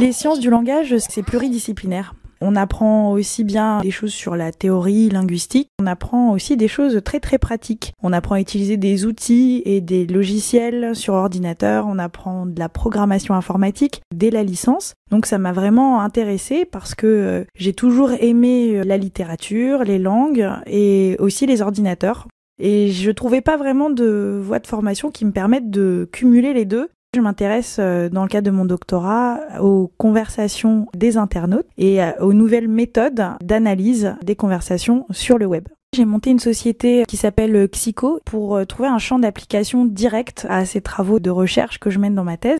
Les sciences du langage, c'est pluridisciplinaire. On apprend aussi bien des choses sur la théorie linguistique, on apprend aussi des choses très très pratiques. On apprend à utiliser des outils et des logiciels sur ordinateur, on apprend de la programmation informatique dès la licence. Donc ça m'a vraiment intéressée parce que euh, j'ai toujours aimé euh, la littérature, les langues et aussi les ordinateurs. Et je trouvais pas vraiment de voie de formation qui me permette de cumuler les deux je m'intéresse euh, dans le cadre de mon doctorat aux conversations des internautes et euh, aux nouvelles méthodes d'analyse des conversations sur le web. J'ai monté une société qui s'appelle euh, Xico pour trouver un champ d'application direct à ces travaux de recherche que je mène dans ma thèse.